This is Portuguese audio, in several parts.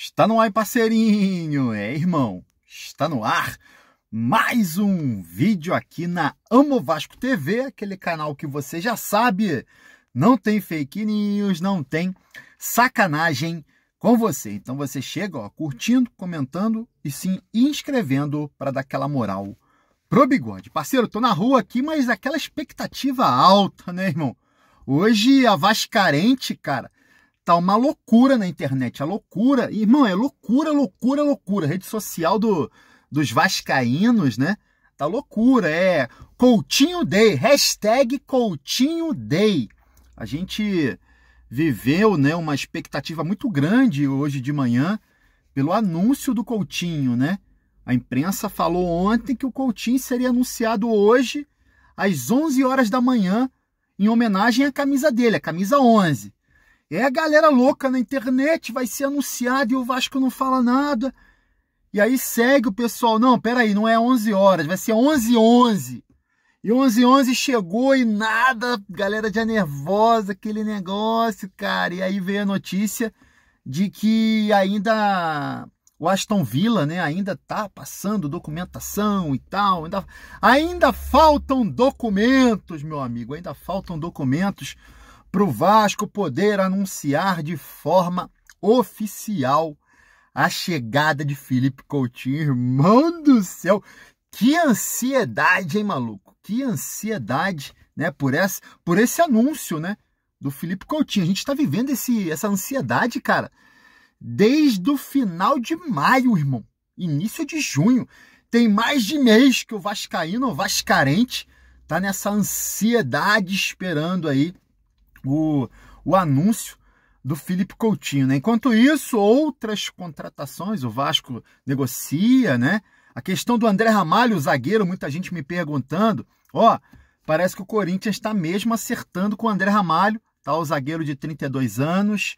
Está no ar, parceirinho! É, irmão, está no ar mais um vídeo aqui na Amo Vasco TV, aquele canal que você já sabe. Não tem fake news, não tem sacanagem com você. Então você chega, ó, curtindo, comentando e se inscrevendo para dar aquela moral pro bigode. Parceiro, tô na rua aqui, mas aquela expectativa alta, né, irmão? Hoje a Vascarente, cara, tá uma loucura na internet. A é loucura, irmão, é loucura, loucura, loucura. Rede social do, dos vascaínos, né? Tá loucura, é Coutinho Day, hashtag Coutinho Day. A gente viveu, né, uma expectativa muito grande hoje de manhã pelo anúncio do Coutinho, né? A imprensa falou ontem que o Coutinho seria anunciado hoje às 11 horas da manhã em homenagem à camisa dele, a camisa 11. É a galera louca na internet, vai ser anunciado e o Vasco não fala nada. E aí segue o pessoal, não, peraí, não é 11 horas, vai ser 11 11 E 11 11 chegou e nada, galera já nervosa, aquele negócio, cara. E aí veio a notícia de que ainda o Aston Villa, né, ainda tá passando documentação e tal, ainda, ainda faltam documentos, meu amigo, ainda faltam documentos para o Vasco poder anunciar de forma oficial a chegada de Felipe Coutinho. Irmão do céu, que ansiedade, hein, maluco? Que ansiedade, né, por, essa, por esse anúncio, né, do Felipe Coutinho. A gente está vivendo esse, essa ansiedade, cara, desde o final de maio, irmão. Início de junho. Tem mais de mês que o Vascaíno, o Vascarente, tá nessa ansiedade esperando aí o, o anúncio do Felipe Coutinho. Né? Enquanto isso, outras contratações, o Vasco negocia, né? A questão do André Ramalho, zagueiro, muita gente me perguntando. Ó, parece que o Corinthians está mesmo acertando com o André Ramalho, tá? O zagueiro de 32 anos,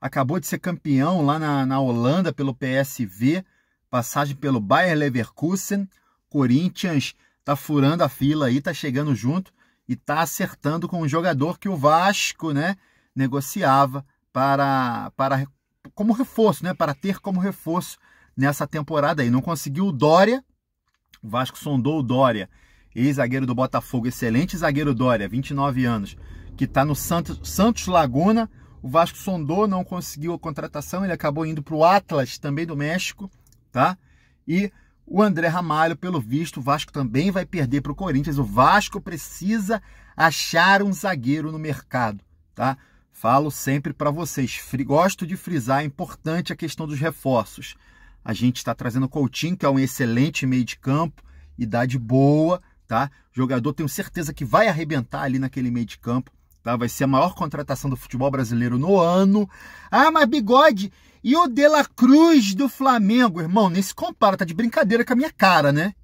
acabou de ser campeão lá na, na Holanda pelo PSV, passagem pelo Bayer Leverkusen. Corinthians tá furando a fila aí, tá chegando junto e está acertando com um jogador que o Vasco né, negociava para, para como reforço, né, para ter como reforço nessa temporada aí. Não conseguiu o Dória, o Vasco sondou o Dória, ex-zagueiro do Botafogo, excelente zagueiro Dória, 29 anos, que está no Santos, Santos Laguna. O Vasco sondou, não conseguiu a contratação, ele acabou indo para o Atlas, também do México, tá? E o André Ramalho, pelo visto, o Vasco também vai perder para o Corinthians. O Vasco precisa achar um zagueiro no mercado, tá? Falo sempre para vocês, gosto de frisar, é importante a questão dos reforços. A gente está trazendo o Coutinho, que é um excelente meio de campo, idade boa, tá? O jogador tenho certeza que vai arrebentar ali naquele meio de campo. Tá? Vai ser a maior contratação do futebol brasileiro no ano. Ah, mas bigode e o De La Cruz do Flamengo, irmão, nem se compara, tá de brincadeira com a minha cara, né?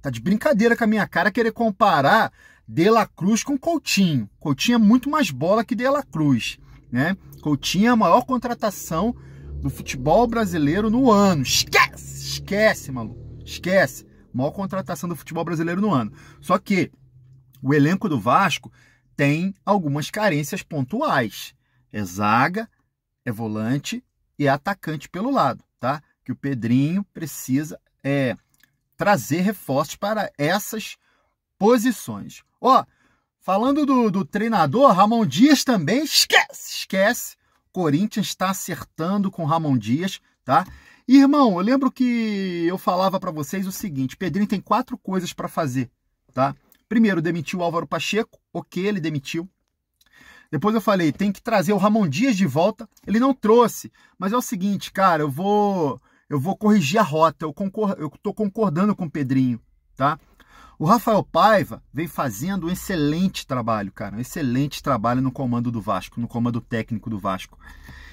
Tá de brincadeira com a minha cara querer comparar De La Cruz com Coutinho. Coutinho é muito mais bola que De La Cruz, né? Coutinho é a maior contratação do futebol brasileiro no ano. Esquece, esquece, maluco. Esquece. Maior contratação do futebol brasileiro no ano. Só que o elenco do Vasco tem algumas carências pontuais. É zaga, é volante e é atacante pelo lado, tá? Que o Pedrinho precisa é, trazer reforços para essas posições. Ó, falando do, do treinador, Ramon Dias também, esquece, esquece. Corinthians está acertando com Ramon Dias, tá? Irmão, eu lembro que eu falava para vocês o seguinte: Pedrinho tem quatro coisas para fazer, tá? Primeiro, demitiu o Álvaro Pacheco, ok, ele demitiu. Depois eu falei, tem que trazer o Ramon Dias de volta. Ele não trouxe, mas é o seguinte, cara, eu vou eu vou corrigir a rota. Eu, concor eu tô concordando com o Pedrinho, tá? O Rafael Paiva vem fazendo um excelente trabalho, cara. Um excelente trabalho no comando do Vasco, no comando técnico do Vasco.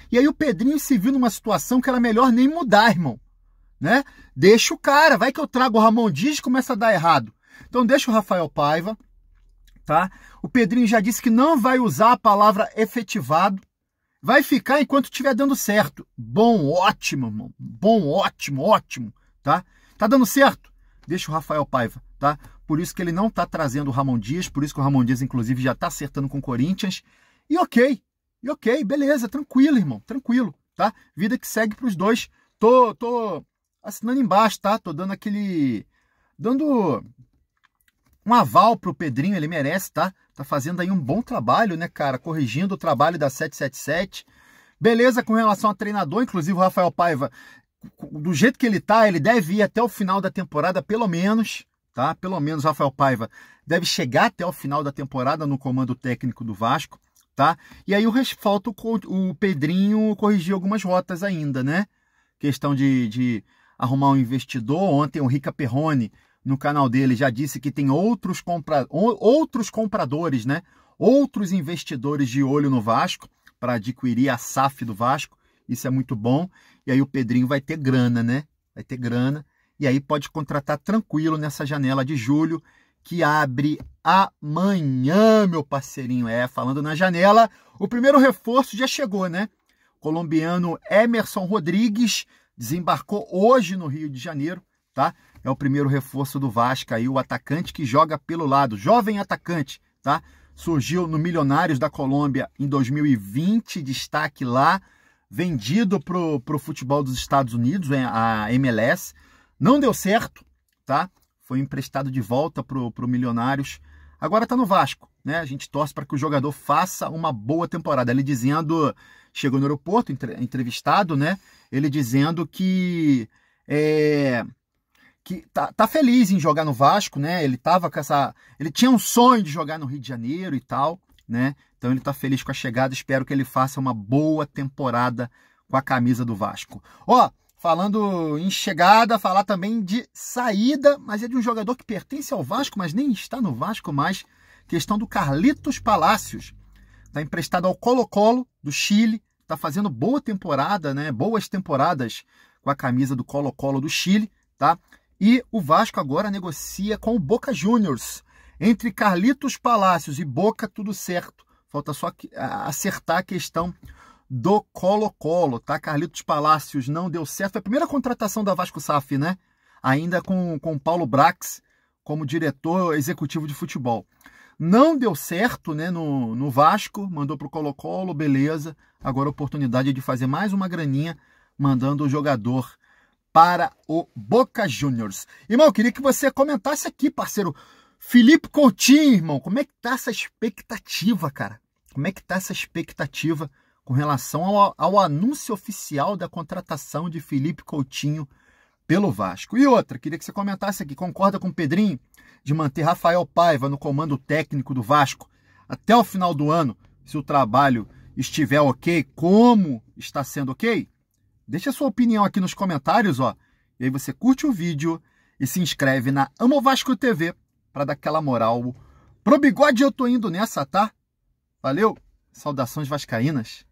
E aí o Pedrinho se viu numa situação que era melhor nem mudar, irmão. Né? Deixa o cara, vai que eu trago o Ramon Dias e começa a dar errado. Então deixa o Rafael Paiva, tá? O Pedrinho já disse que não vai usar a palavra efetivado. Vai ficar enquanto estiver dando certo. Bom, ótimo, irmão. Bom, ótimo, ótimo, tá? Tá dando certo? Deixa o Rafael Paiva, tá? Por isso que ele não está trazendo o Ramon Dias, por isso que o Ramon Dias inclusive já está acertando com o Corinthians. E OK. E OK, beleza, tranquilo, irmão, tranquilo, tá? Vida que segue para os dois. Tô tô assinando embaixo, tá? Tô dando aquele dando um aval para o Pedrinho, ele merece, tá? Tá fazendo aí um bom trabalho, né, cara? Corrigindo o trabalho da 777. Beleza com relação a treinador, inclusive o Rafael Paiva, do jeito que ele tá, ele deve ir até o final da temporada, pelo menos, tá? Pelo menos Rafael Paiva deve chegar até o final da temporada no comando técnico do Vasco, tá? E aí o falta o, o Pedrinho corrigir algumas rotas ainda, né? Questão de, de arrumar um investidor. Ontem o Rica Perrone no canal dele já disse que tem outros, compra, outros compradores, né? outros investidores de olho no Vasco para adquirir a SAF do Vasco. Isso é muito bom. E aí o Pedrinho vai ter grana, né? Vai ter grana. E aí pode contratar tranquilo nessa janela de julho que abre amanhã, meu parceirinho. É, falando na janela, o primeiro reforço já chegou, né? O colombiano Emerson Rodrigues desembarcou hoje no Rio de Janeiro, tá? é o primeiro reforço do Vasco aí, o atacante que joga pelo lado, jovem atacante, tá? Surgiu no Milionários da Colômbia em 2020, destaque lá, vendido pro, pro futebol dos Estados Unidos, é, a MLS. Não deu certo, tá? Foi emprestado de volta pro, pro Milionários. Agora tá no Vasco, né? A gente torce para que o jogador faça uma boa temporada. Ele dizendo, chegou no aeroporto, entrevistado, né? Ele dizendo que é, que tá, tá feliz em jogar no Vasco, né? Ele tava com essa. Ele tinha um sonho de jogar no Rio de Janeiro e tal, né? Então ele tá feliz com a chegada. Espero que ele faça uma boa temporada com a camisa do Vasco. Ó, falando em chegada, falar também de saída, mas é de um jogador que pertence ao Vasco, mas nem está no Vasco mais. Questão do Carlitos Palacios. tá emprestado ao Colo-Colo do Chile. tá fazendo boa temporada, né? Boas temporadas com a camisa do Colo-Colo do Chile, tá? E o Vasco agora negocia com o Boca Juniors. Entre Carlitos Palácios e Boca, tudo certo. Falta só acertar a questão do Colo-Colo, tá? Carlitos Palácios não deu certo. Foi a primeira contratação da Vasco SAF, né? Ainda com, com Paulo Brax como diretor executivo de futebol. Não deu certo né, no, no Vasco, mandou para o Colo-Colo, beleza. Agora a oportunidade de fazer mais uma graninha mandando o jogador para o Boca Juniors. Irmão, queria que você comentasse aqui, parceiro. Felipe Coutinho, irmão, como é que tá essa expectativa, cara? Como é que tá essa expectativa com relação ao, ao anúncio oficial da contratação de Felipe Coutinho pelo Vasco? E outra, queria que você comentasse aqui, concorda com o Pedrinho de manter Rafael Paiva no comando técnico do Vasco até o final do ano, se o trabalho estiver ok, como está sendo ok? Deixa a sua opinião aqui nos comentários, ó. E aí você curte o vídeo e se inscreve na Amo Vasco TV para dar aquela moral. Pro bigode eu tô indo nessa, tá? Valeu. Saudações vascaínas.